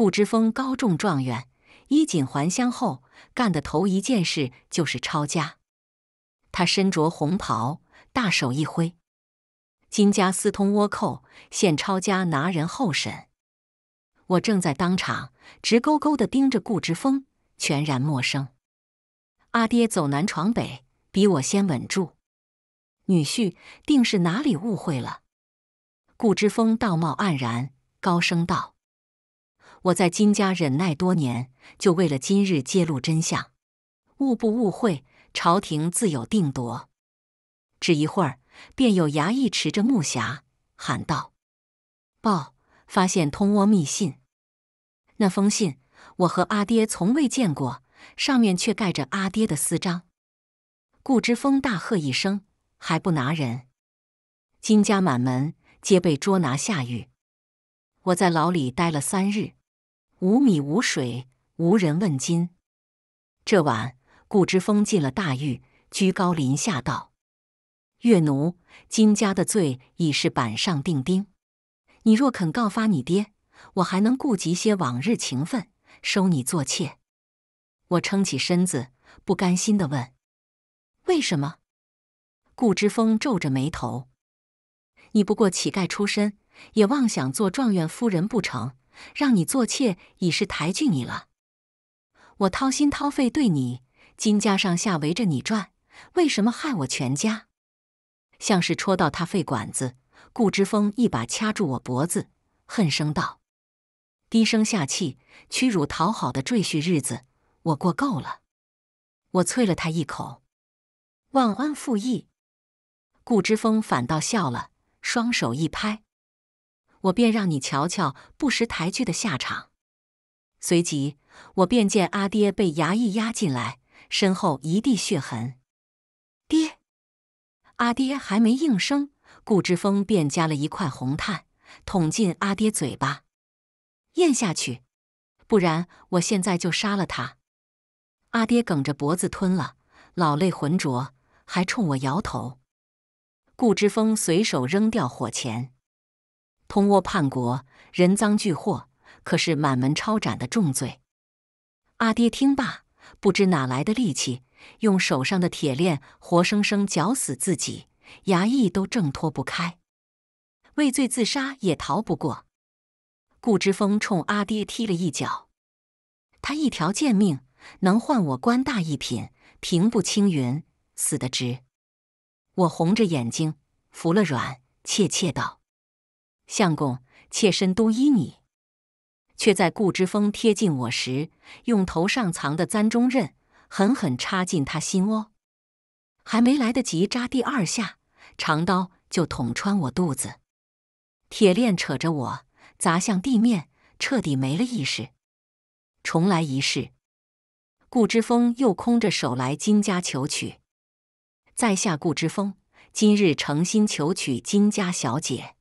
顾之峰高中状元，衣锦还乡后干的头一件事就是抄家。他身着红袍，大手一挥：“金家私通倭寇，现抄家拿人候审。”我正在当场，直勾勾的盯着顾之峰，全然陌生。阿爹走南闯北，比我先稳住女婿，定是哪里误会了。顾之峰道貌岸然，高声道。我在金家忍耐多年，就为了今日揭露真相。误不误会，朝廷自有定夺。只一会儿，便有衙役持着木匣喊道：“报，发现通倭密信。那封信我和阿爹从未见过，上面却盖着阿爹的私章。”顾之峰大喝一声：“还不拿人！金家满门皆被捉拿下狱。我在牢里待了三日。”无米无水，无人问津。这晚，顾之峰进了大狱，居高临下道：“月奴，金家的罪已是板上钉钉。你若肯告发你爹，我还能顾及些往日情分，收你做妾。”我撑起身子，不甘心的问：“为什么？”顾之峰皱着眉头：“你不过乞丐出身，也妄想做状元夫人不成？”让你做妾已是抬举你了，我掏心掏肺对你，金家上下围着你转，为什么害我全家？像是戳到他肺管子，顾之峰一把掐住我脖子，恨声道：“低声下气、屈辱讨好的赘婿日子，我过够了！”我啐了他一口：“忘恩负义！”顾之峰反倒笑了，双手一拍。我便让你瞧瞧不识抬举的下场。随即，我便见阿爹被衙役押进来，身后一地血痕。爹，阿爹还没应声，顾之峰便夹了一块红炭捅进阿爹嘴巴，咽下去，不然我现在就杀了他。阿爹梗着脖子吞了，老泪浑浊，还冲我摇头。顾之峰随手扔掉火钳。通倭叛国，人赃俱获，可是满门抄斩的重罪。阿爹听罢，不知哪来的力气，用手上的铁链活生生绞死自己，衙役都挣脱不开，畏罪自杀也逃不过。顾之峰冲阿爹踢了一脚，他一条贱命能换我官大一品、平步青云，死得值。我红着眼睛服了软，怯怯道。相公，妾身都依你。却在顾之峰贴近我时，用头上藏的簪中刃狠狠插进他心窝。还没来得及扎第二下，长刀就捅穿我肚子。铁链扯着我砸向地面，彻底没了意识。重来一世，顾之峰又空着手来金家求娶。在下顾之峰，今日诚心求娶金家小姐。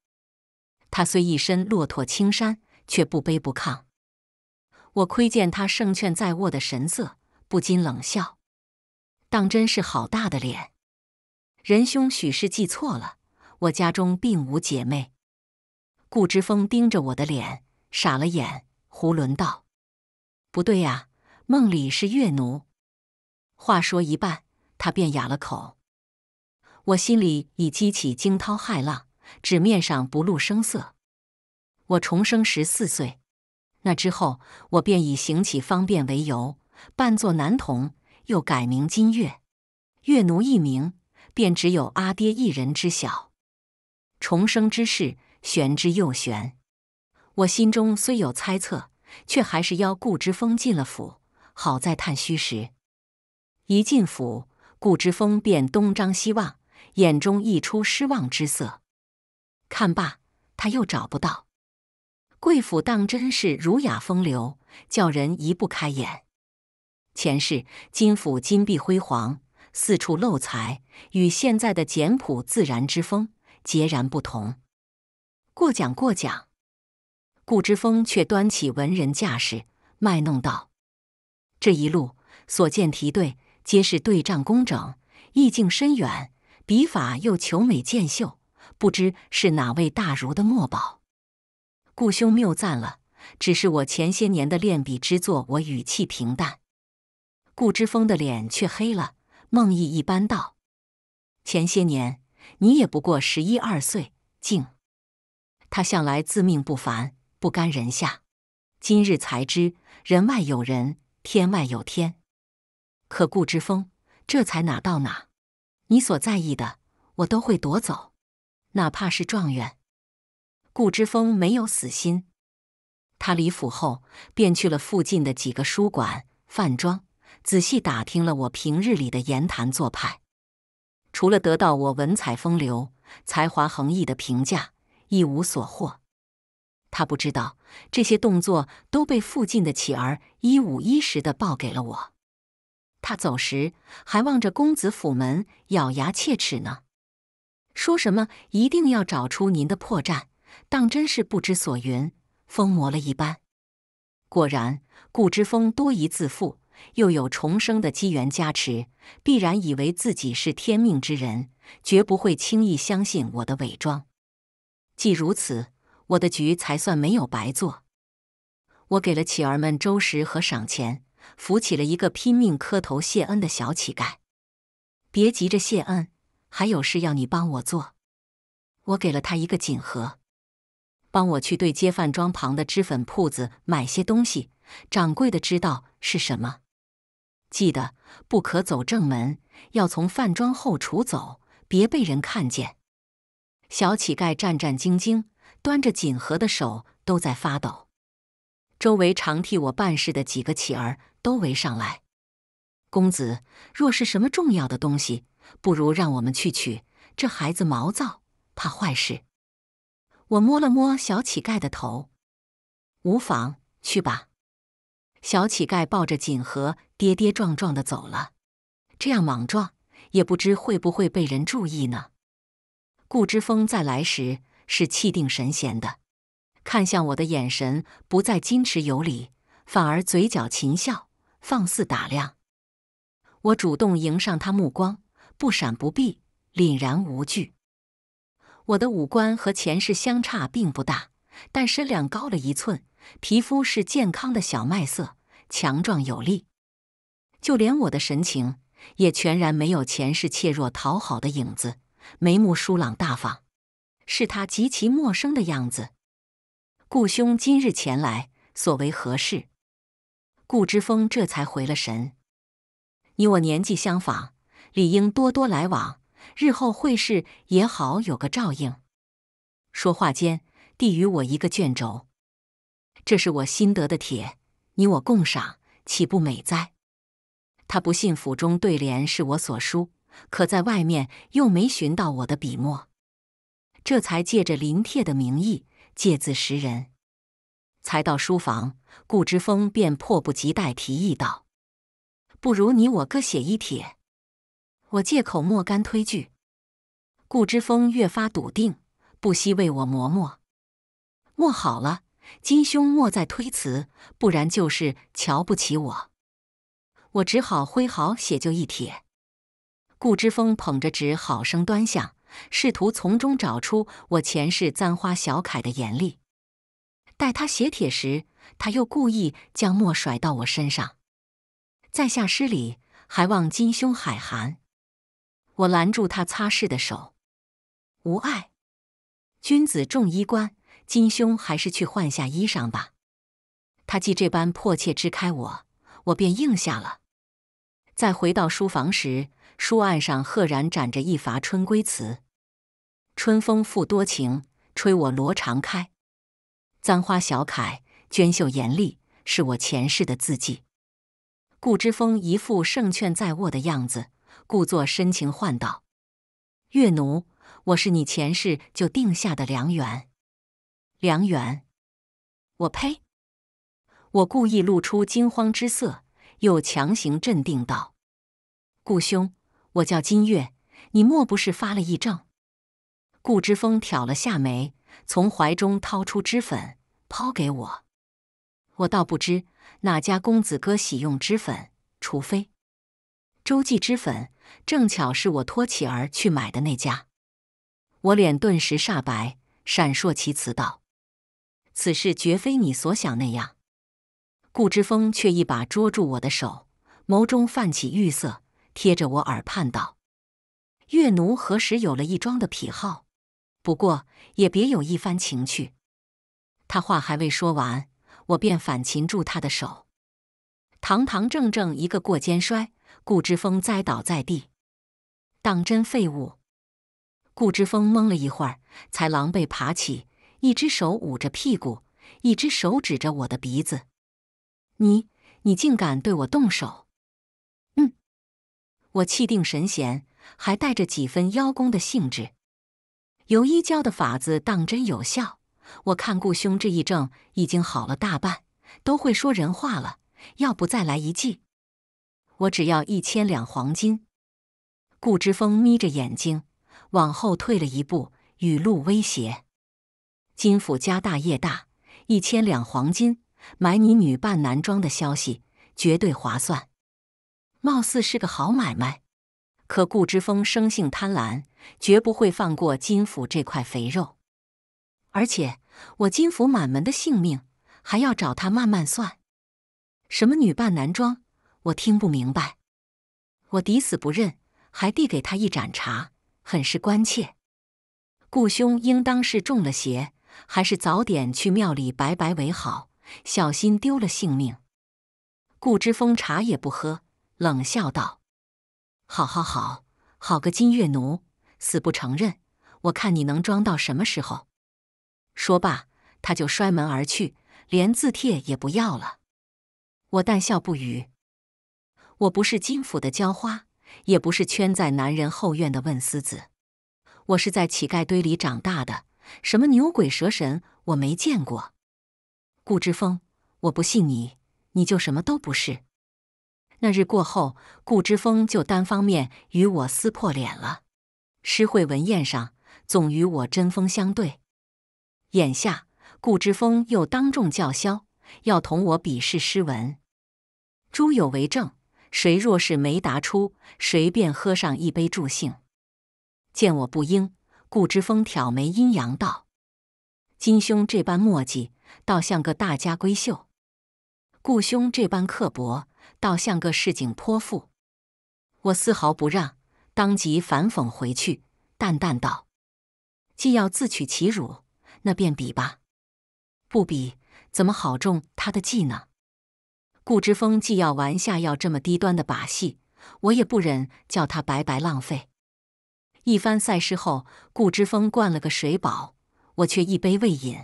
他虽一身骆驼青衫，却不卑不亢。我窥见他胜券在握的神色，不禁冷笑：“当真是好大的脸！”仁兄许是记错了，我家中并无姐妹。顾之峰盯着我的脸，傻了眼，胡囵道：“不对呀，梦里是月奴。”话说一半，他便哑了口。我心里已激起惊涛骇浪。纸面上不露声色。我重生十四岁，那之后我便以行乞方便为由，扮作男童，又改名金月。月奴一名，便只有阿爹一人知晓。重生之事，玄之又玄。我心中虽有猜测，却还是邀顾之风进了府，好在探虚实。一进府，顾之风便东张西望，眼中溢出失望之色。看罢，他又找不到。贵府当真是儒雅风流，叫人移不开眼。前世金府金碧辉煌，四处漏财，与现在的简朴自然之风截然不同。过奖过奖。顾之峰却端起文人架势，卖弄道：“这一路所见题对，皆是对仗工整，意境深远，笔法又求美见秀。”不知是哪位大儒的墨宝，顾兄谬赞了。只是我前些年的练笔之作，我语气平淡。顾之峰的脸却黑了，梦意一般道：“前些年你也不过十一二岁，静。他向来自命不凡，不甘人下。今日才知人外有人，天外有天。可顾之峰，这才哪到哪？你所在意的，我都会夺走。”哪怕是状元顾之峰没有死心，他离府后便去了附近的几个书馆、饭庄，仔细打听了我平日里的言谈做派。除了得到我文采风流、才华横溢的评价，一无所获。他不知道这些动作都被附近的乞儿一五一十的报给了我。他走时还望着公子府门咬牙切齿呢。说什么一定要找出您的破绽，当真是不知所云，疯魔了一般。果然，顾之峰多疑自负，又有重生的机缘加持，必然以为自己是天命之人，绝不会轻易相信我的伪装。既如此，我的局才算没有白做。我给了乞儿们粥食和赏钱，扶起了一个拼命磕头谢恩的小乞丐。别急着谢恩。还有事要你帮我做，我给了他一个锦盒，帮我去对接饭庄旁的脂粉铺子买些东西。掌柜的知道是什么，记得不可走正门，要从饭庄后厨走，别被人看见。小乞丐战战兢兢，端着锦盒的手都在发抖。周围常替我办事的几个乞儿都围上来。公子，若是什么重要的东西？不如让我们去取。这孩子毛躁，怕坏事。我摸了摸小乞丐的头，无妨，去吧。小乞丐抱着锦盒，跌跌撞撞的走了。这样莽撞，也不知会不会被人注意呢。顾之峰再来时是气定神闲的，看向我的眼神不再矜持有礼，反而嘴角噙笑，放肆打量。我主动迎上他目光。不闪不避，凛然无惧。我的五官和前世相差并不大，但身量高了一寸，皮肤是健康的小麦色，强壮有力。就连我的神情，也全然没有前世怯弱讨好的影子，眉目疏朗大方，是他极其陌生的样子。顾兄今日前来，所为何事？顾之峰这才回了神。你我年纪相仿。理应多多来往，日后会事也好有个照应。说话间，递与我一个卷轴，这是我新得的帖，你我共赏，岂不美哉？他不信府中对联是我所书，可在外面又没寻到我的笔墨，这才借着临帖的名义借字识人。才到书房，顾之峰便迫不及待提议道：“不如你我各写一帖。”我借口莫干推拒，顾之峰越发笃定，不惜为我磨墨。墨好了，金兄莫再推辞，不然就是瞧不起我。我只好挥毫写就一帖。顾之峰捧着纸，好生端详，试图从中找出我前世簪花小楷的严厉。待他写帖时，他又故意将墨甩到我身上。在下失礼，还望金兄海涵。我拦住他擦拭的手，无碍。君子重衣冠，金兄还是去换下衣裳吧。他既这般迫切支开我，我便应下了。再回到书房时，书案上赫然展着一伐春闺词：“春风复多情，吹我罗裳开。簪花小楷，娟秀妍丽，是我前世的字迹。”顾之峰一副胜券在握的样子。故作深情唤道：“月奴，我是你前世就定下的良缘。”良缘，我呸！我故意露出惊慌之色，又强行镇定道：“顾兄，我叫金月，你莫不是发了癔症？”顾之峰挑了下眉，从怀中掏出脂粉抛给我。我倒不知哪家公子哥喜用脂粉，除非周记脂粉。正巧是我托启儿去买的那家，我脸顿时煞白，闪烁其词道：“此事绝非你所想那样。”顾之峰却一把捉住我的手，眸中泛起玉色，贴着我耳畔道：“月奴何时有了一桩的癖好？不过也别有一番情趣。”他话还未说完，我便反擒住他的手，堂堂正正一个过肩摔。顾之峰栽倒在地，当真废物！顾之峰懵了一会儿，才狼狈爬起，一只手捂着屁股，一只手指着我的鼻子：“你你竟敢对我动手！”嗯，我气定神闲，还带着几分邀功的兴致。尤一娇的法子当真有效，我看顾兄这一症已经好了大半，都会说人话了，要不再来一剂？我只要一千两黄金。顾之峰眯着眼睛往后退了一步，语露威胁：“金府家大业大，一千两黄金买你女扮男装的消息，绝对划算。貌似是个好买卖。可顾之峰生性贪婪，绝不会放过金府这块肥肉。而且我金府满门的性命，还要找他慢慢算。什么女扮男装？”我听不明白，我抵死不认，还递给他一盏茶，很是关切。顾兄应当是中了邪，还是早点去庙里拜拜为好，小心丢了性命。顾之峰茶也不喝，冷笑道：“好好好好个金月奴，死不承认，我看你能装到什么时候？”说罢，他就摔门而去，连字帖也不要了。我淡笑不语。我不是金府的浇花，也不是圈在男人后院的问思子。我是在乞丐堆里长大的，什么牛鬼蛇神我没见过。顾之峰，我不信你，你就什么都不是。那日过后，顾之峰就单方面与我撕破脸了。诗会文宴上，总与我针锋相对。眼下，顾之峰又当众叫嚣要同我比试诗文，朱有为证。谁若是没答出，谁便喝上一杯助兴。见我不应，顾之峰挑眉阴阳道：“金兄这般墨迹，倒像个大家闺秀；顾兄这般刻薄，倒像个市井泼妇。”我丝毫不让，当即反讽回去，淡淡道：“既要自取其辱，那便比吧。不比，怎么好中他的计呢？”顾之峰既要玩下药这么低端的把戏，我也不忍叫他白白浪费。一番赛事后，顾之峰灌了个水饱，我却一杯未饮。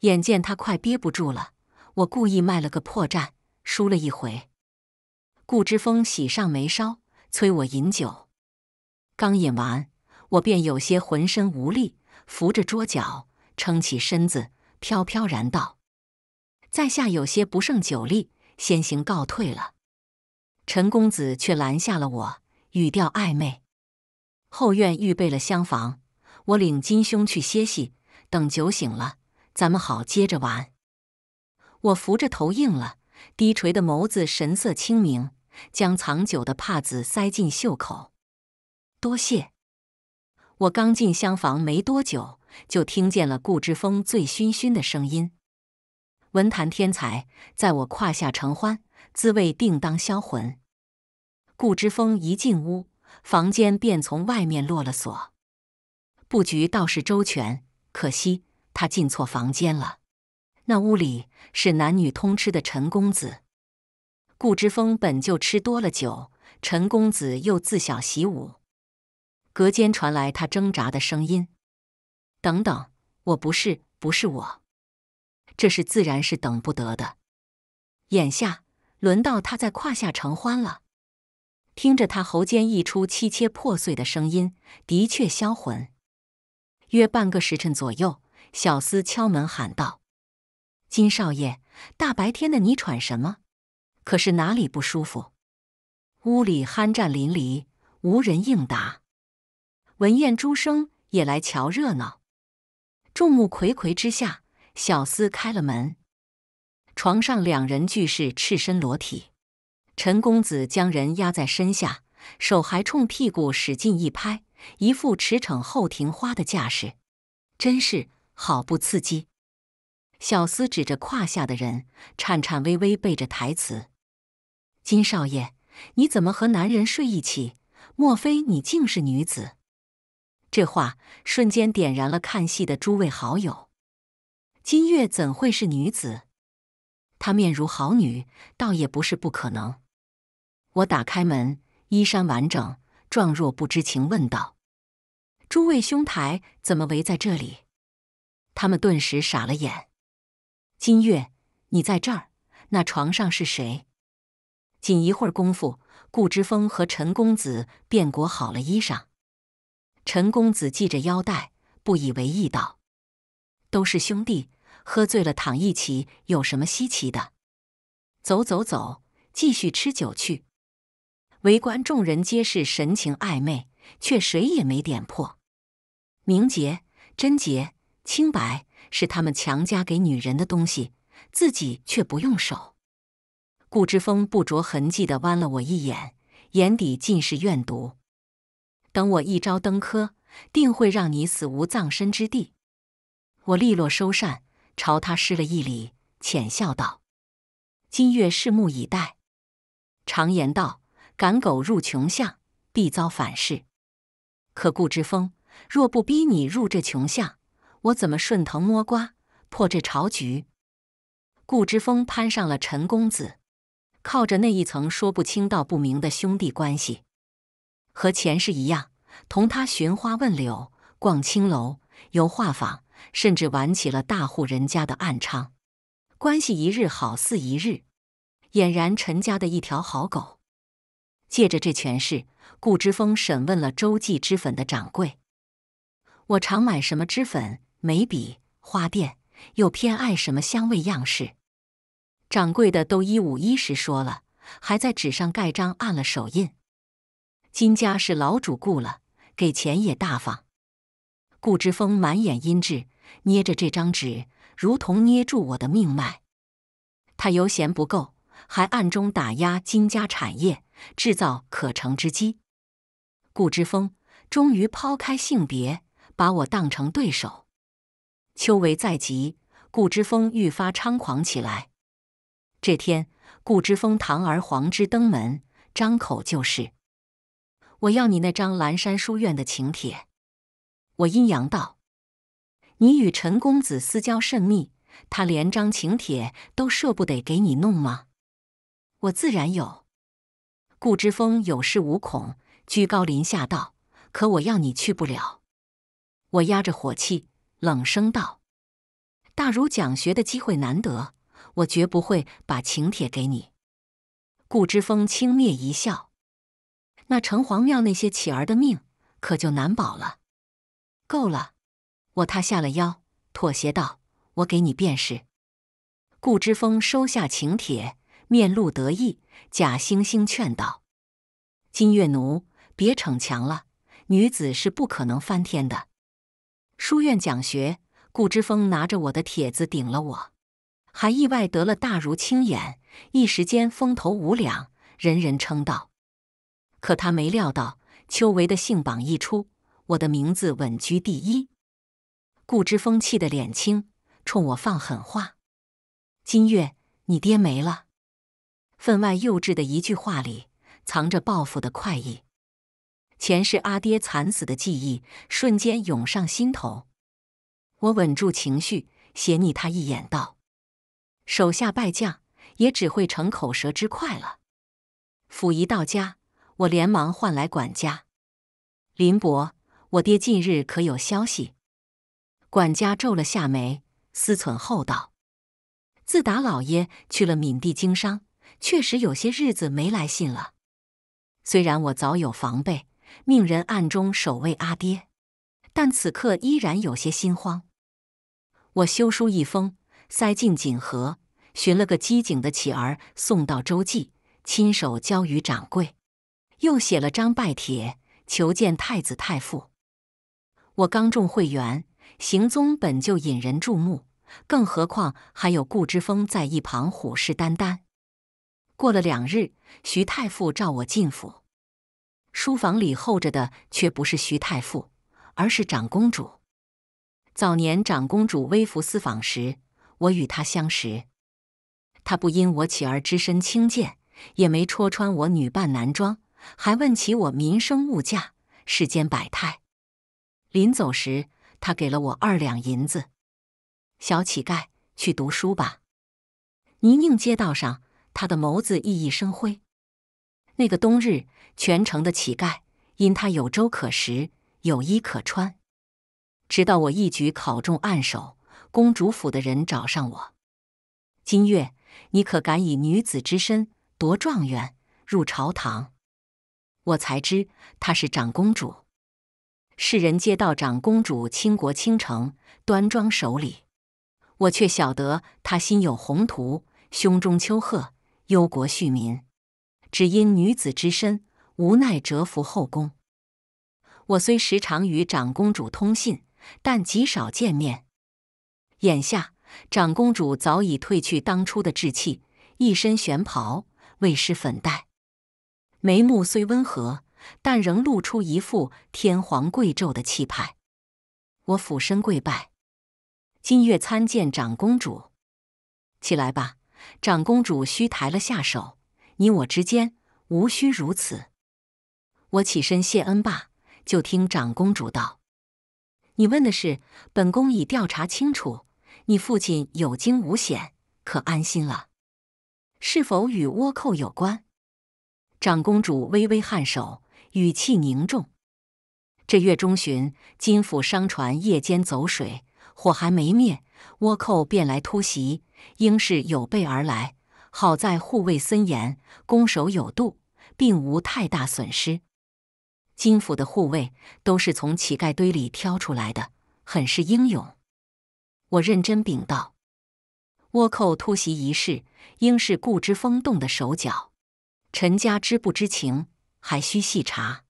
眼见他快憋不住了，我故意卖了个破绽，输了一回。顾之峰喜上眉梢，催我饮酒。刚饮完，我便有些浑身无力，扶着桌角撑起身子，飘飘然道。在下有些不胜酒力，先行告退了。陈公子却拦下了我，语调暧昧。后院预备了厢房，我领金兄去歇息，等酒醒了，咱们好接着玩。我扶着头硬了，低垂的眸子神色清明，将藏酒的帕子塞进袖口。多谢。我刚进厢房没多久，就听见了顾之峰醉醺醺的声音。文坛天才在我胯下承欢，滋味定当销魂。顾之峰一进屋，房间便从外面落了锁，布局倒是周全，可惜他进错房间了。那屋里是男女通吃的陈公子。顾之峰本就吃多了酒，陈公子又自小习武，隔间传来他挣扎的声音：“等等，我不是，不是我。”这是自然是等不得的。眼下轮到他在胯下承欢了。听着，他喉间溢出凄切破碎的声音，的确销魂。约半个时辰左右，小厮敲门喊道：“金少爷，大白天的你喘什么？可是哪里不舒服？”屋里酣战淋漓，无人应答。文彦诸生也来瞧热闹。众目睽睽之下。小厮开了门，床上两人俱是赤身裸体，陈公子将人压在身下，手还冲屁股使劲一拍，一副驰骋后庭花的架势，真是好不刺激。小厮指着胯下的人，颤颤巍巍背着台词：“金少爷，你怎么和男人睡一起？莫非你竟是女子？”这话瞬间点燃了看戏的诸位好友。金月怎会是女子？她面如好女，倒也不是不可能。我打开门，衣衫完整，状若不知情，问道：“诸位兄台，怎么围在这里？”他们顿时傻了眼。金月，你在这儿？那床上是谁？仅一会儿功夫，顾之峰和陈公子便裹好了衣裳。陈公子系着腰带，不以为意道。都是兄弟，喝醉了躺一起有什么稀奇的？走走走，继续吃酒去。围观众人皆是神情暧昧，却谁也没点破。明洁、贞洁、清白是他们强加给女人的东西，自己却不用手。顾之峰不着痕迹的弯了我一眼，眼底尽是怨毒。等我一朝登科，定会让你死无葬身之地。我利落收扇，朝他施了一礼，浅笑道：“金月，拭目以待。常言道，赶狗入穷巷，必遭反噬。可顾之峰若不逼你入这穷巷，我怎么顺藤摸瓜破这朝局？顾之峰攀上了陈公子，靠着那一层说不清道不明的兄弟关系，和前世一样，同他寻花问柳，逛青楼，游画舫。”甚至玩起了大户人家的暗娼，关系一日好似一日，俨然陈家的一条好狗。借着这权势，顾之峰审问了周记脂粉的掌柜：“我常买什么脂粉、眉笔、花钿，又偏爱什么香味样式？”掌柜的都一五一十说了，还在纸上盖章按了手印。金家是老主顾了，给钱也大方。顾之峰满眼阴鸷。捏着这张纸，如同捏住我的命脉。他犹嫌不够，还暗中打压金家产业，制造可乘之机。顾之峰终于抛开性别，把我当成对手。秋为在即，顾之峰愈发猖狂起来。这天，顾之峰堂而皇之登门，张口就是：“我要你那张蓝山书院的请帖。”我阴阳道。你与陈公子私交甚密，他连张请帖都舍不得给你弄吗？我自然有。顾之峰有恃无恐，居高临下道：“可我要你去不了。”我压着火气，冷声道：“大儒讲学的机会难得，我绝不会把请帖给你。”顾之峰轻蔑一笑：“那城隍庙那些乞儿的命可就难保了。”够了。我塌下了腰，妥协道：“我给你便是。”顾之峰收下请帖，面露得意。假惺惺劝道：“金月奴，别逞强了，女子是不可能翻天的。”书院讲学，顾之峰拿着我的帖子顶了我，还意外得了大儒青眼，一时间风头无两，人人称道。可他没料到，秋维的姓榜一出，我的名字稳居第一。顾之风气的脸青，冲我放狠话：“金月，你爹没了。”分外幼稚的一句话里藏着报复的快意。前世阿爹惨死的记忆瞬间涌上心头。我稳住情绪，斜睨他一眼道：“手下败将，也只会逞口舌之快了。”府一到家，我连忙唤来管家林伯：“我爹近日可有消息？”管家皱了下眉，思忖后道：“自打老爷去了闽地经商，确实有些日子没来信了。虽然我早有防备，命人暗中守卫阿爹，但此刻依然有些心慌。我修书一封，塞进锦盒，寻了个机警的乞儿送到周记，亲手交于掌柜，又写了张拜帖，求见太子太傅。我刚中会员。”行踪本就引人注目，更何况还有顾之峰在一旁虎视眈眈。过了两日，徐太傅召我进府，书房里候着的却不是徐太傅，而是长公主。早年长公主微服私访时，我与她相识。她不因我起而只身轻贱，也没戳穿我女扮男装，还问起我民生物价、世间百态。临走时。他给了我二两银子，小乞丐，去读书吧。泥泞街道上，他的眸子熠熠生辉。那个冬日，全城的乞丐因他有粥可食，有衣可穿。直到我一举考中案首，公主府的人找上我。金月，你可敢以女子之身夺状元，入朝堂？我才知她是长公主。世人皆道长公主倾国倾城、端庄守礼，我却晓得她心有宏图，胸中丘壑，忧国恤民。只因女子之身，无奈蛰伏后宫。我虽时常与长公主通信，但极少见面。眼下，长公主早已褪去当初的稚气，一身玄袍未施粉黛，眉目虽温和。但仍露出一副天皇贵胄的气派。我俯身跪拜，金月参见长公主。起来吧，长公主虚抬了下手，你我之间无需如此。我起身谢恩吧。就听长公主道：“你问的事，本宫已调查清楚，你父亲有惊无险，可安心了。是否与倭寇有关？”长公主微微颔首。语气凝重。这月中旬，金府商船夜间走水，火还没灭，倭寇便来突袭，应是有备而来。好在护卫森严，攻守有度，并无太大损失。金府的护卫都是从乞丐堆里挑出来的，很是英勇。我认真禀道：“倭寇突袭一事，应是顾之风动的手脚，陈家知不知情？”还需细查。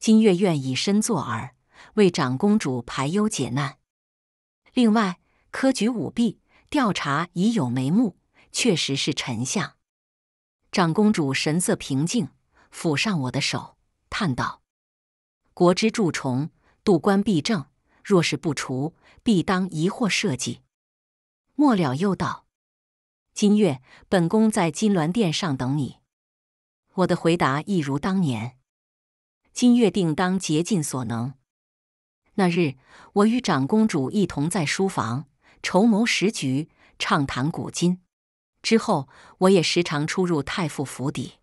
金月愿以身作饵，为长公主排忧解难。另外，科举舞弊调查已有眉目，确实是臣相。长公主神色平静，抚上我的手，叹道：“国之蛀虫，蠹官必正，若是不除，必当疑惑社稷。”末了又道：“金月，本宫在金銮殿上等你。”我的回答一如当年，今月定当竭尽所能。那日，我与长公主一同在书房筹谋时局，畅谈古今。之后，我也时常出入太傅府邸。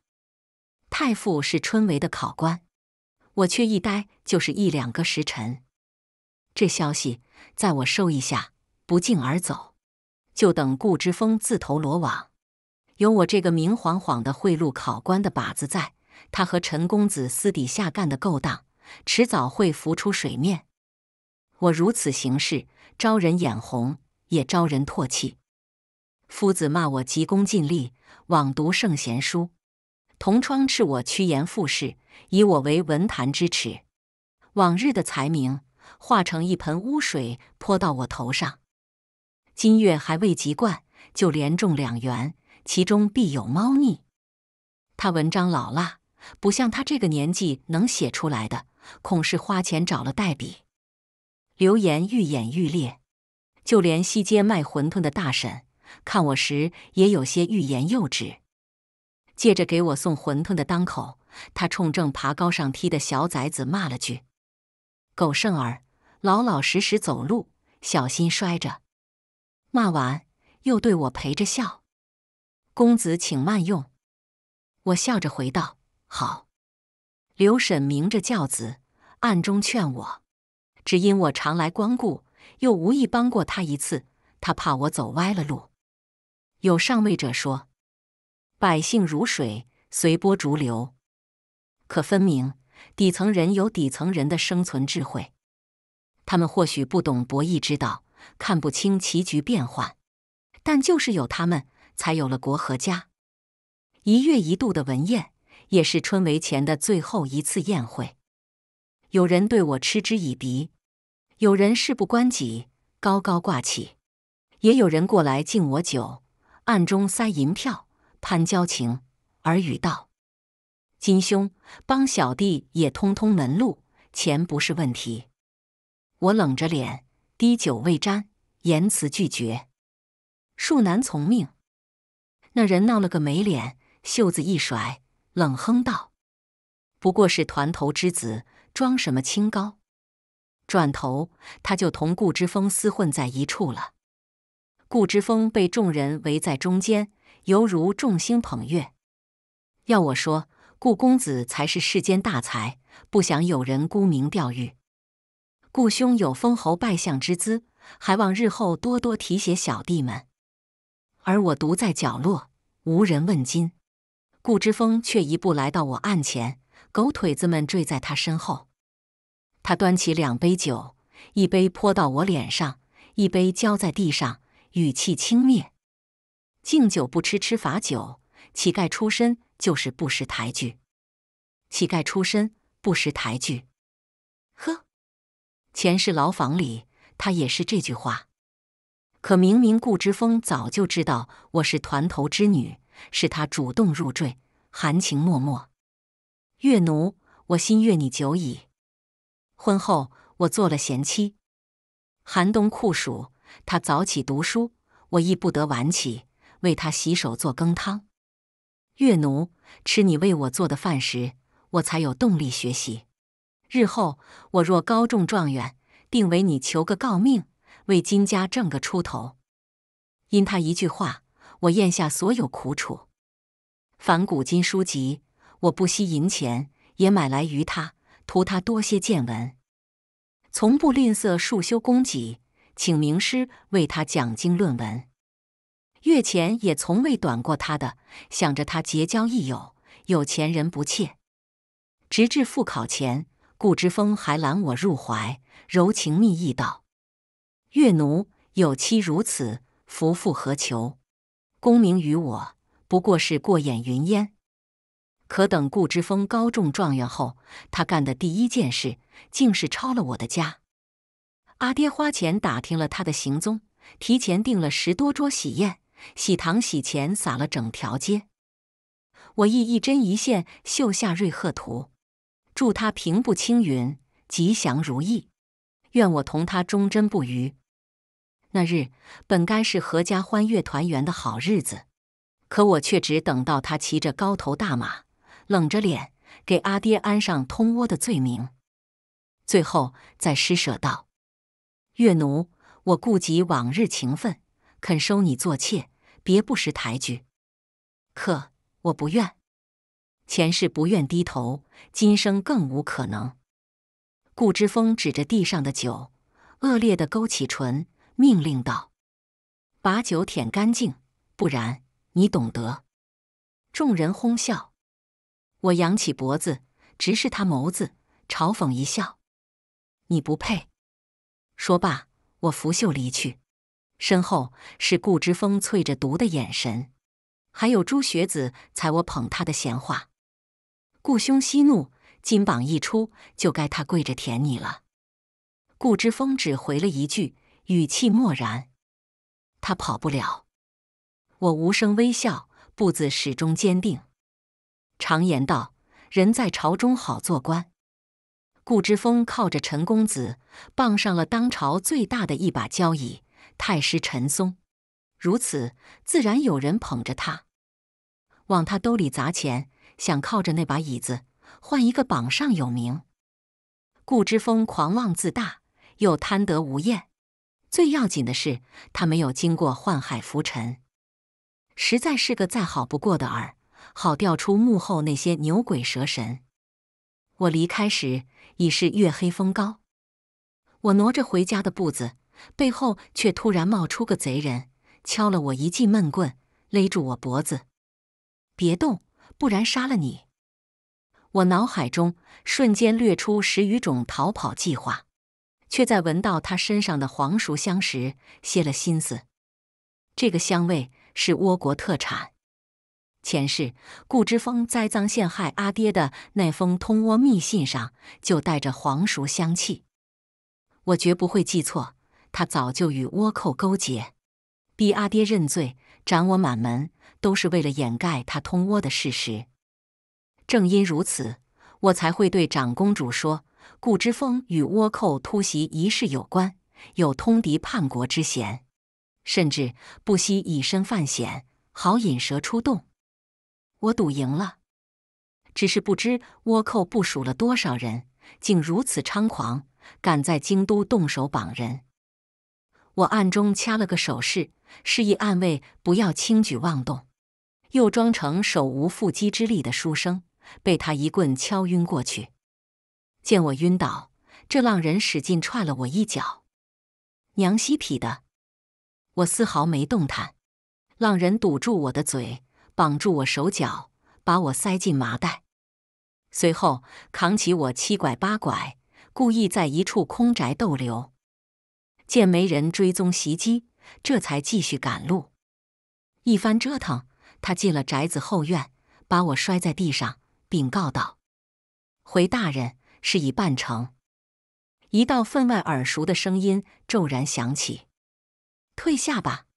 太傅是春闱的考官，我却一待就是一两个时辰。这消息在我授意下不胫而走，就等顾之风自投罗网。有我这个明晃晃的贿赂考官的靶子在，他和陈公子私底下干的勾当，迟早会浮出水面。我如此行事，招人眼红，也招人唾弃。夫子骂我急功近利，枉读圣贤书；同窗斥我趋炎附势，以我为文坛之耻。往日的才名化成一盆污水泼到我头上，今月还未及冠，就连中两元。其中必有猫腻。他文章老辣，不像他这个年纪能写出来的，恐是花钱找了代笔。流言愈演愈烈，就连西街卖馄饨的大婶看我时也有些欲言又止。借着给我送馄饨的当口，他冲正爬高上梯的小崽子骂了句：“狗剩儿，老老实实走路，小心摔着。”骂完又对我陪着笑。公子，请慢用。我笑着回道：“好。”刘婶明着教子，暗中劝我，只因我常来光顾，又无意帮过他一次，他怕我走歪了路。有上位者说：“百姓如水，随波逐流。”可分明，底层人有底层人的生存智慧。他们或许不懂博弈之道，看不清棋局变幻，但就是有他们。才有了国和家。一月一度的文宴，也是春闱前的最后一次宴会。有人对我嗤之以鼻，有人事不关己高高挂起，也有人过来敬我酒，暗中塞银票攀交情，耳语道：“金兄，帮小弟也通通门路，钱不是问题。”我冷着脸，滴酒未沾，言辞拒绝，恕难从命。那人闹了个没脸，袖子一甩，冷哼道：“不过是团头之子，装什么清高？”转头，他就同顾之峰厮混在一处了。顾之峰被众人围在中间，犹如众星捧月。要我说，顾公子才是世间大才，不想有人沽名钓誉。顾兄有封侯拜相之资，还望日后多多提携小弟们。而我独在角落，无人问津。顾之峰却一步来到我案前，狗腿子们坠在他身后。他端起两杯酒，一杯泼到我脸上，一杯浇在地上，语气轻蔑：“敬酒不吃吃罚酒，乞丐出身就是不识抬举。乞丐出身不识抬举，呵，前世牢房里他也是这句话。”可明明顾之峰早就知道我是团头之女，是他主动入赘，含情脉脉。月奴，我心悦你久矣。婚后我做了贤妻，寒冬酷暑，他早起读书，我亦不得晚起，为他洗手做羹汤。月奴，吃你为我做的饭时，我才有动力学习。日后我若高中状元，定为你求个诰命。为金家挣个出头，因他一句话，我咽下所有苦楚。凡古今书籍，我不惜银钱也买来于他，图他多些见闻。从不吝啬数修功绩，请名师为他讲经论文。月钱也从未短过他的，想着他结交益友，有钱人不怯。直至复考前，顾之峰还揽我入怀，柔情蜜意道。月奴有妻如此，夫复何求？功名于我不过是过眼云烟。可等顾之峰高中状元后，他干的第一件事竟是抄了我的家。阿爹花钱打听了他的行踪，提前订了十多桌喜宴，喜糖喜钱撒了整条街。我亦一针一线绣下瑞鹤图，祝他平步青云，吉祥如意。愿我同他忠贞不渝。那日本该是合家欢乐团圆的好日子，可我却只等到他骑着高头大马，冷着脸给阿爹安上通倭的罪名，最后再施舍道：“月奴，我顾及往日情分，肯收你做妾，别不识抬举。”可我不愿，前世不愿低头，今生更无可能。顾之峰指着地上的酒，恶劣的勾起唇。命令道：“把酒舔干净，不然你懂得。”众人哄笑。我扬起脖子，直视他眸子，嘲讽一笑：“你不配。”说罢，我拂袖离去。身后是顾之峰淬着毒的眼神，还有朱学子踩我捧他的闲话。顾兄息怒，金榜一出，就该他跪着舔你了。顾之峰只回了一句。语气漠然，他跑不了。我无声微笑，步子始终坚定。常言道，人在朝中好做官。顾之峰靠着陈公子，傍上了当朝最大的一把交椅——太师陈松。如此，自然有人捧着他，往他兜里砸钱，想靠着那把椅子换一个榜上有名。顾之峰狂妄自大，又贪得无厌。最要紧的是，他没有经过宦海浮沉，实在是个再好不过的饵，好钓出幕后那些牛鬼蛇神。我离开时已是月黑风高，我挪着回家的步子，背后却突然冒出个贼人，敲了我一记闷棍，勒住我脖子：“别动，不然杀了你！”我脑海中瞬间掠出十余种逃跑计划。却在闻到他身上的黄熟香时歇了心思。这个香味是倭国特产。前世顾之峰栽赃陷害阿爹的那封通倭密信上就带着黄熟香气，我绝不会记错。他早就与倭寇勾结，逼阿爹认罪，斩我满门，都是为了掩盖他通倭的事实。正因如此，我才会对长公主说。顾之峰与倭寇突袭一事有关，有通敌叛国之嫌，甚至不惜以身犯险，好引蛇出洞。我赌赢了，只是不知倭寇部署了多少人，竟如此猖狂，敢在京都动手绑人。我暗中掐了个手势，示意暗卫不要轻举妄动，又装成手无缚鸡之力的书生，被他一棍敲晕过去。见我晕倒，这浪人使劲踹了我一脚。娘西皮的！我丝毫没动弹。浪人堵住我的嘴，绑住我手脚，把我塞进麻袋，随后扛起我七拐八拐，故意在一处空宅逗留。见没人追踪袭击，这才继续赶路。一番折腾，他进了宅子后院，把我摔在地上，禀告道：“回大人。”事已办成，一道分外耳熟的声音骤然响起：“退下吧。”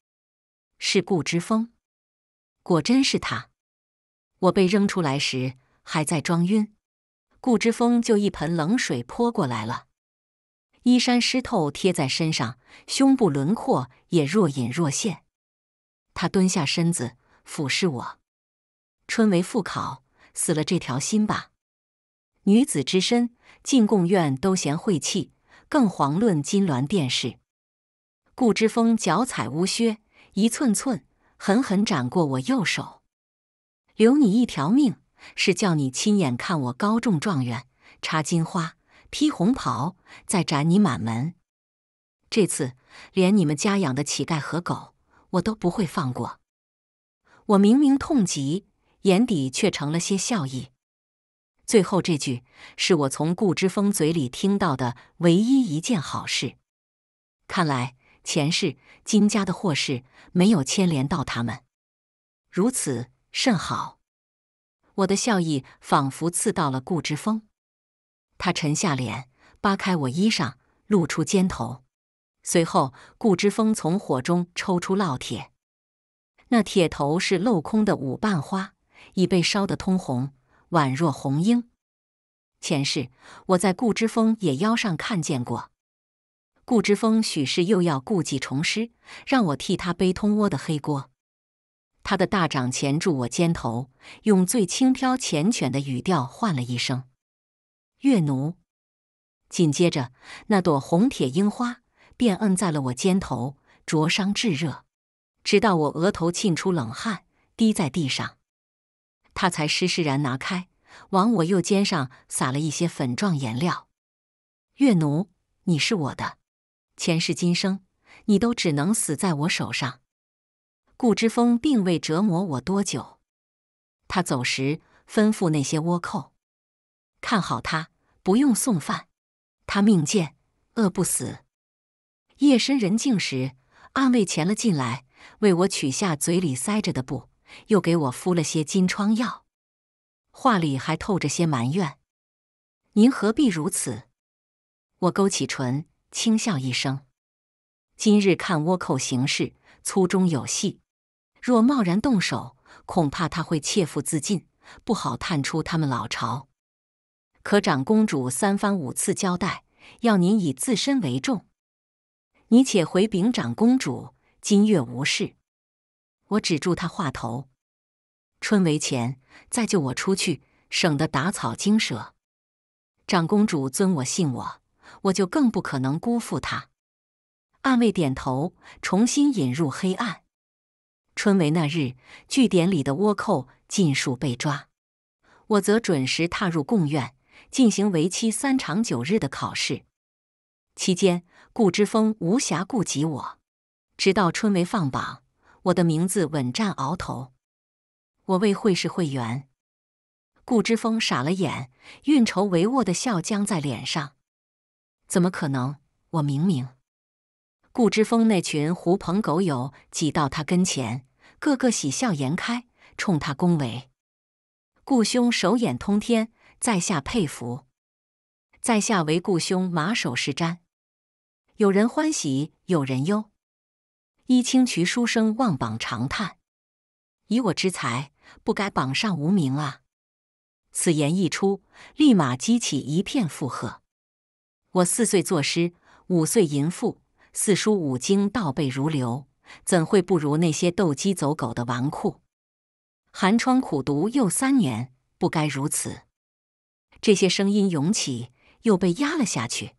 是顾之峰，果真是他。我被扔出来时还在装晕，顾之峰就一盆冷水泼过来了，衣衫湿透贴在身上，胸部轮廓也若隐若现。他蹲下身子俯视我：“春闱复考，死了这条心吧。”女子之身进贡院都嫌晦气，更遑论金銮殿事。顾之峰脚踩乌靴，一寸寸狠狠斩过我右手，留你一条命，是叫你亲眼看我高中状元，插金花，披红袍，再斩你满门。这次连你们家养的乞丐和狗我都不会放过。我明明痛极，眼底却成了些笑意。最后这句是我从顾之峰嘴里听到的唯一一件好事。看来前世金家的祸事没有牵连到他们，如此甚好。我的笑意仿佛刺到了顾之峰，他沉下脸，扒开我衣裳，露出肩头。随后，顾之峰从火中抽出烙铁，那铁头是镂空的五瓣花，已被烧得通红。宛若红樱，前世我在顾之峰野腰上看见过。顾之峰许是又要故技重施，让我替他背通窝的黑锅。他的大掌钳住我肩头，用最轻飘浅绻的语调唤了一声“月奴”，紧接着那朵红铁樱花便摁在了我肩头，灼伤炙热，直到我额头沁出冷汗，滴在地上。他才施施然拿开，往我右肩上撒了一些粉状颜料。月奴，你是我的，前世今生，你都只能死在我手上。顾之峰并未折磨我多久，他走时吩咐那些倭寇看好他，不用送饭，他命贱，饿不死。夜深人静时，暗卫潜了进来，为我取下嘴里塞着的布。又给我敷了些金疮药，话里还透着些埋怨。您何必如此？我勾起唇，轻笑一声。今日看倭寇行事粗中有细，若贸然动手，恐怕他会切腹自尽，不好探出他们老巢。可长公主三番五次交代，要您以自身为重。你且回禀长公主，今月无事。我止住他话头，春闱前再救我出去，省得打草惊蛇。长公主尊我信我，我就更不可能辜负她。暗卫点头，重新引入黑暗。春闱那日，据点里的倭寇尽数被抓，我则准时踏入贡院，进行为期三长九日的考试。期间，顾之峰无暇顾及我，直到春闱放榜。我的名字稳占鳌头，我为会是会员。顾之峰傻了眼，运筹帷幄的笑僵在脸上。怎么可能？我明明……顾之峰那群狐朋狗友挤到他跟前，个个喜笑颜开，冲他恭维：“顾兄手眼通天，在下佩服，在下唯顾兄马首是瞻。”有人欢喜，有人忧。伊清渠书生望榜长叹：“以我之才，不该榜上无名啊！”此言一出，立马激起一片附和。我四岁作诗，五岁吟赋，四书五经倒背如流，怎会不如那些斗鸡走狗的纨绔？寒窗苦读又三年，不该如此。这些声音涌起，又被压了下去。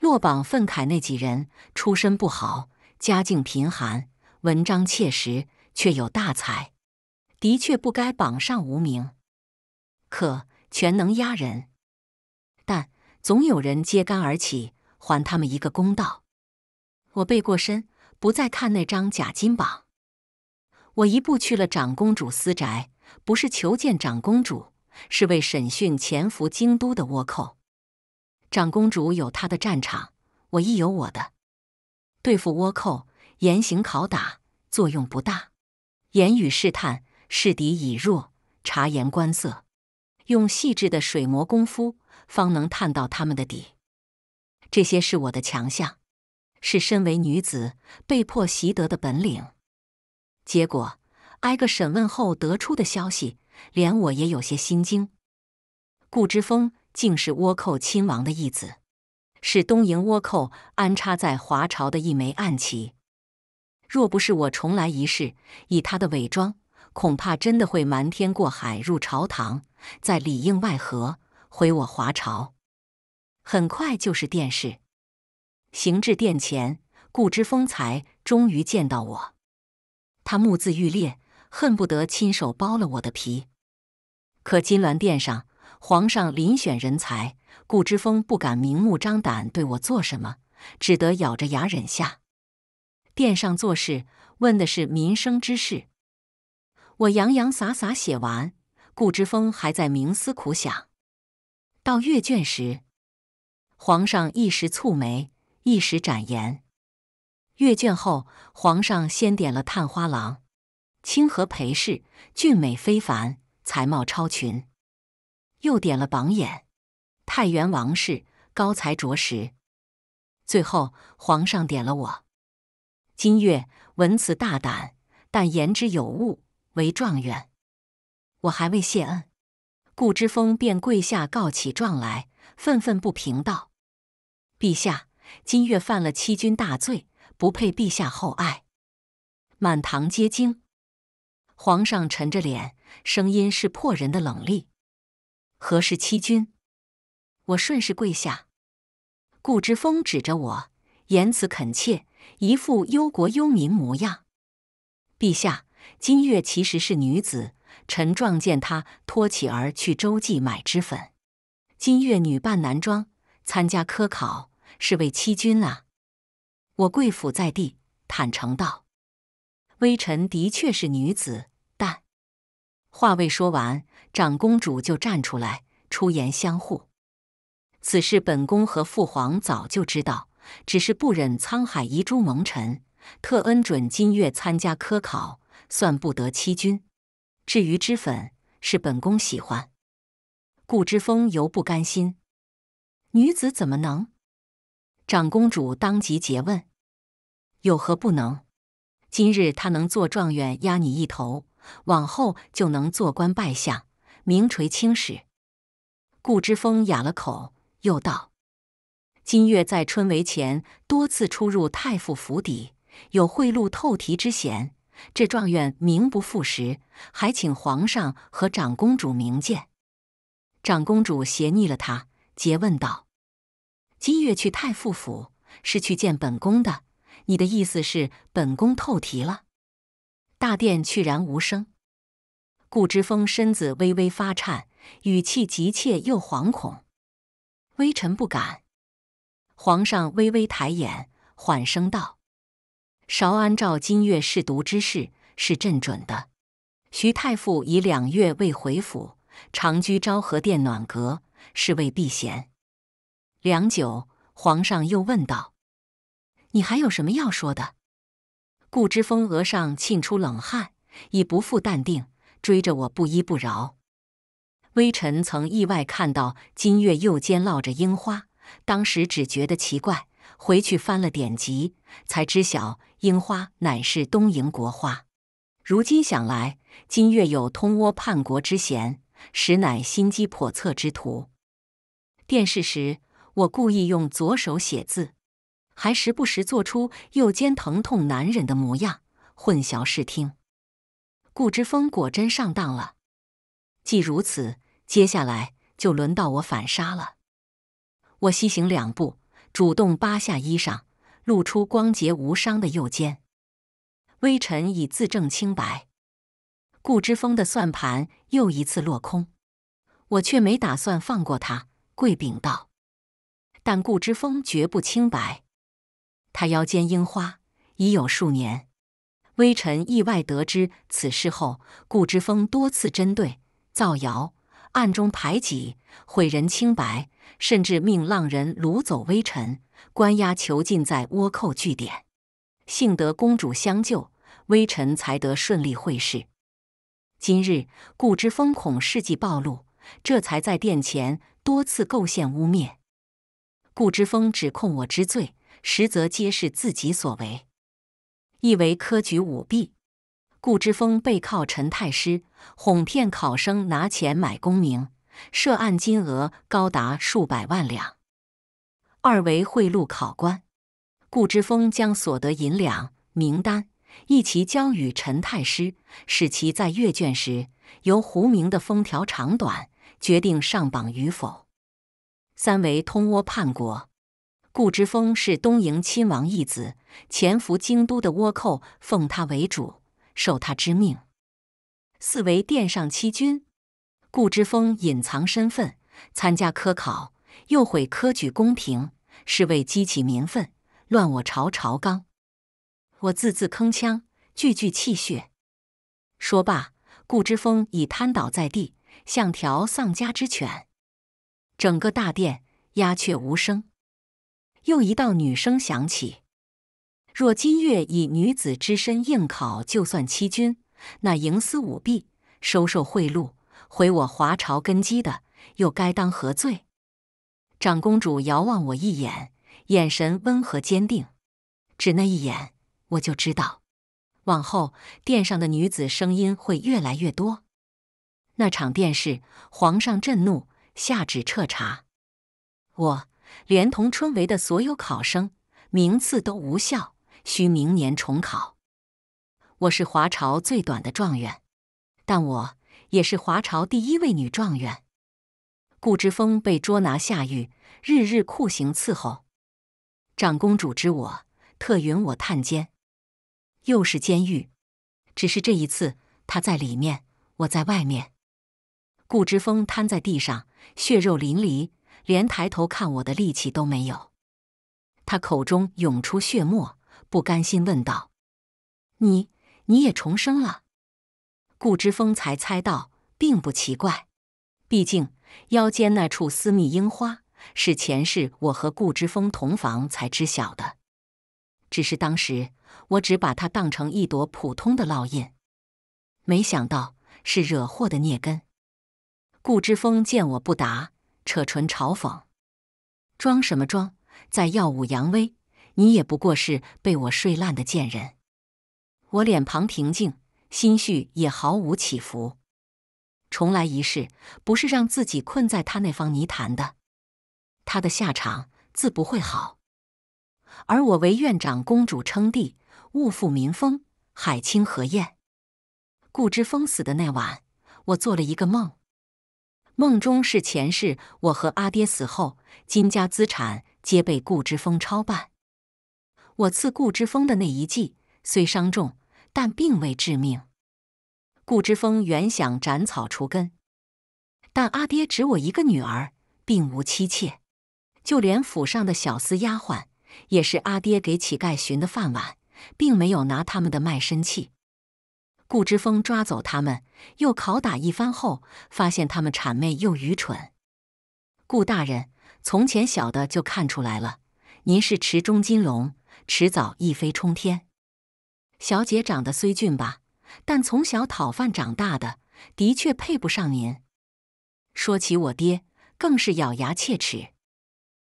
落榜愤慨那几人出身不好。家境贫寒，文章切实，却有大才，的确不该榜上无名。可全能压人，但总有人揭竿而起，还他们一个公道。我背过身，不再看那张假金榜。我一步去了长公主私宅，不是求见长公主，是为审讯潜伏京都的倭寇。长公主有她的战场，我亦有我的。对付倭寇，严刑拷打作用不大；言语试探，示敌以弱，察言观色，用细致的水磨功夫，方能探到他们的底。这些是我的强项，是身为女子被迫习得的本领。结果挨个审问后得出的消息，连我也有些心惊：顾之峰竟是倭寇亲王的义子。是东瀛倭寇安插在华朝的一枚暗棋。若不是我重来一世，以他的伪装，恐怕真的会瞒天过海入朝堂，再里应外合毁我华朝。很快就是殿试，行至殿前，顾之风才终于见到我。他目眦欲裂，恨不得亲手剥了我的皮。可金銮殿上，皇上遴选人才。顾之峰不敢明目张胆对我做什么，只得咬着牙忍下。殿上做事问的是民生之事，我洋洋洒洒写完，顾之峰还在冥思苦想。到阅卷时，皇上一时蹙眉，一时展颜。阅卷后，皇上先点了探花郎，清河裴氏，俊美非凡，才貌超群，又点了榜眼。太原王氏高才卓识，最后皇上点了我。金月闻此大胆，但言之有物，为状元。我还未谢恩，顾之峰便跪下告起状来，愤愤不平道：“陛下，金月犯了欺君大罪，不配陛下厚爱。”满堂皆惊，皇上沉着脸，声音是破人的冷厉：“何事欺君？”我顺势跪下，顾之峰指着我，言辞恳切，一副忧国忧民模样。陛下，金月其实是女子，臣撞见她托乞儿去周记买脂粉。金月女扮男装参加科考，是为欺君啊！我跪伏在地，坦诚道：“微臣的确是女子，但……”话未说完，长公主就站出来出言相护。此事本宫和父皇早就知道，只是不忍沧海遗珠蒙尘，特恩准金月参加科考，算不得欺君。至于脂粉，是本宫喜欢。顾之风犹不甘心，女子怎么能？长公主当即诘问：“有何不能？今日她能做状元，压你一头，往后就能做官拜相，名垂青史。”顾之风哑了口。又道：“金月在春闱前多次出入太傅府邸，有贿赂透题之嫌。这状元名不副实，还请皇上和长公主明鉴。”长公主斜睨了他，诘问道：“金月去太傅府是去见本宫的？你的意思是本宫透题了？”大殿去然无声。顾之峰身子微微发颤，语气急切又惶恐。微臣不敢。皇上微微抬眼，缓声道：“韶安照金月试毒之事是朕准的。徐太傅已两月未回府，长居昭和殿暖阁，是为避嫌。”良久，皇上又问道：“你还有什么要说的？”顾之风额上沁出冷汗，已不复淡定，追着我不依不饶。微臣曾意外看到金月右肩落着樱花，当时只觉得奇怪。回去翻了典籍，才知晓樱花乃是东瀛国花。如今想来，金月有通倭叛国之嫌，实乃心机叵测之徒。殿试时，我故意用左手写字，还时不时做出右肩疼痛难忍的模样，混淆视听。顾之峰果真上当了。既如此。接下来就轮到我反杀了。我西行两步，主动扒下衣裳，露出光洁无伤的右肩。微臣已自证清白。顾之峰的算盘又一次落空，我却没打算放过他。跪禀道：“但顾之峰绝不清白，他腰间樱花已有数年。微臣意外得知此事后，顾之峰多次针对造谣。”暗中排挤、毁人清白，甚至命浪人掳走微臣，关押囚禁在倭寇据点。幸得公主相救，微臣才得顺利会试。今日顾之风恐事迹暴露，这才在殿前多次构陷污蔑。顾之风指控我之罪，实则皆是自己所为，意为科举舞弊。顾之峰背靠陈太师，哄骗考生拿钱买功名，涉案金额高达数百万两；二为贿赂考官，顾之峰将所得银两名单一齐交与陈太师，使其在阅卷时由胡明的封条长短决定上榜与否；三为通倭叛国，顾之峰是东瀛亲王义子，潜伏京都的倭寇奉他为主。受他之命，四为殿上欺君，顾之峰隐藏身份参加科考，又毁科举公平，是为激起民愤，乱我朝朝纲。我字字铿锵，句句泣血。说罢，顾之峰已瘫倒在地，像条丧家之犬。整个大殿鸦雀无声。又一道女声响起。若金月以女子之身应考，就算欺君；那营私舞弊、收受贿赂、毁我华朝根基的，又该当何罪？长公主遥望我一眼，眼神温和坚定。只那一眼，我就知道，往后殿上的女子声音会越来越多。那场殿试，皇上震怒，下旨彻查。我连同春闱的所有考生名次都无效。需明年重考。我是华朝最短的状元，但我也是华朝第一位女状元。顾之峰被捉拿下狱，日日酷刑伺候。长公主知我，特允我探监。又是监狱，只是这一次他在里面，我在外面。顾之峰瘫在地上，血肉淋漓，连抬头看我的力气都没有。他口中涌出血沫。不甘心问道：“你，你也重生了？”顾之峰才猜到，并不奇怪。毕竟腰间那处私密樱花，是前世我和顾之峰同房才知晓的。只是当时我只把它当成一朵普通的烙印，没想到是惹祸的孽根。顾之峰见我不答，扯唇嘲讽：“装什么装，在耀武扬威？”你也不过是被我睡烂的贱人。我脸庞平静，心绪也毫无起伏。重来一世，不是让自己困在他那方泥潭的，他的下场自不会好。而我为院长，公主称帝，物阜民丰，海清河晏。顾之峰死的那晚，我做了一个梦，梦中是前世我和阿爹死后，金家资产皆被顾之峰抄办。我刺顾之峰的那一计虽伤重，但并未致命。顾之峰原想斩草除根，但阿爹只我一个女儿，并无妻妾，就连府上的小厮丫鬟也是阿爹给乞丐寻的饭碗，并没有拿他们的卖身契。顾之峰抓走他们，又拷打一番后，发现他们谄媚又愚蠢。顾大人，从前小的就看出来了，您是池中金龙。迟早一飞冲天。小姐长得虽俊吧，但从小讨饭长大的，的确配不上您。说起我爹，更是咬牙切齿。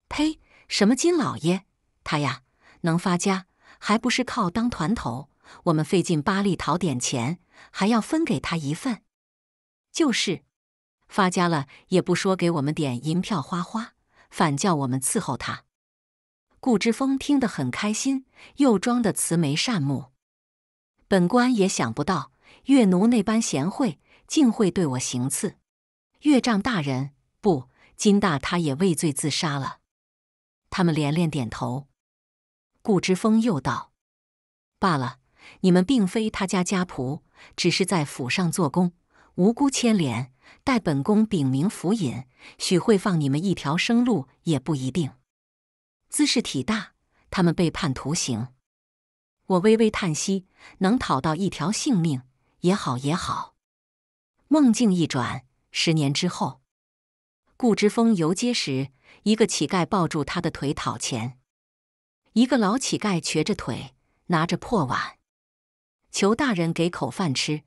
呸！什么金老爷，他呀，能发家，还不是靠当团头？我们费尽巴力讨点钱，还要分给他一份。就是，发家了也不说给我们点银票花花，反叫我们伺候他。顾之峰听得很开心，又装的慈眉善目。本官也想不到月奴那般贤惠，竟会对我行刺。岳丈大人，不，金大他也畏罪自杀了。他们连连点头。顾之峰又道：“罢了，你们并非他家家仆，只是在府上做工，无辜牵连。待本宫禀明府尹，许会放你们一条生路，也不一定。”姿势体大，他们被判徒刑。我微微叹息，能讨到一条性命也好，也好。梦境一转，十年之后，顾之峰游街时，一个乞丐抱住他的腿讨钱。一个老乞丐瘸着腿，拿着破碗，求大人给口饭吃。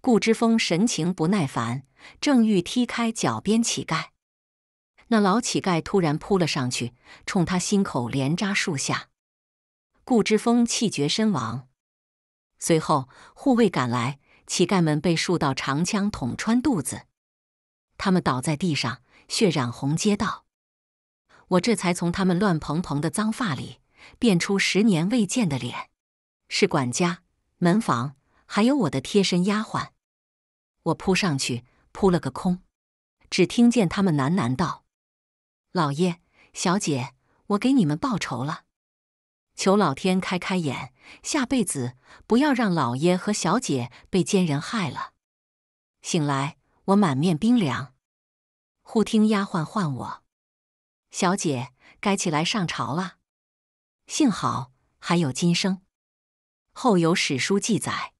顾之峰神情不耐烦，正欲踢开脚边乞丐。那老乞丐突然扑了上去，冲他心口连扎数下，顾之峰气绝身亡。随后护卫赶来，乞丐们被数道长枪捅穿肚子，他们倒在地上，血染红街道。我这才从他们乱蓬蓬的脏发里变出十年未见的脸，是管家、门房，还有我的贴身丫鬟。我扑上去，扑了个空，只听见他们喃喃道。老爷，小姐，我给你们报仇了！求老天开开眼，下辈子不要让老爷和小姐被奸人害了。醒来，我满面冰凉，忽听丫鬟唤我：“小姐，该起来上朝了。”幸好还有今生，后有史书记载：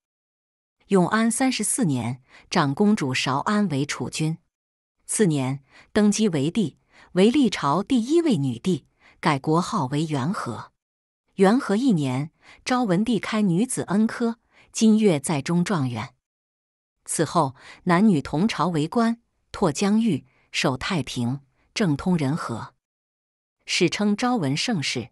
永安三十四年，长公主韶安为储君，次年登基为帝。为历朝第一位女帝，改国号为元和。元和一年，昭文帝开女子恩科，金月在中状元。此后，男女同朝为官，拓疆域，守太平，政通人和，史称昭文盛世。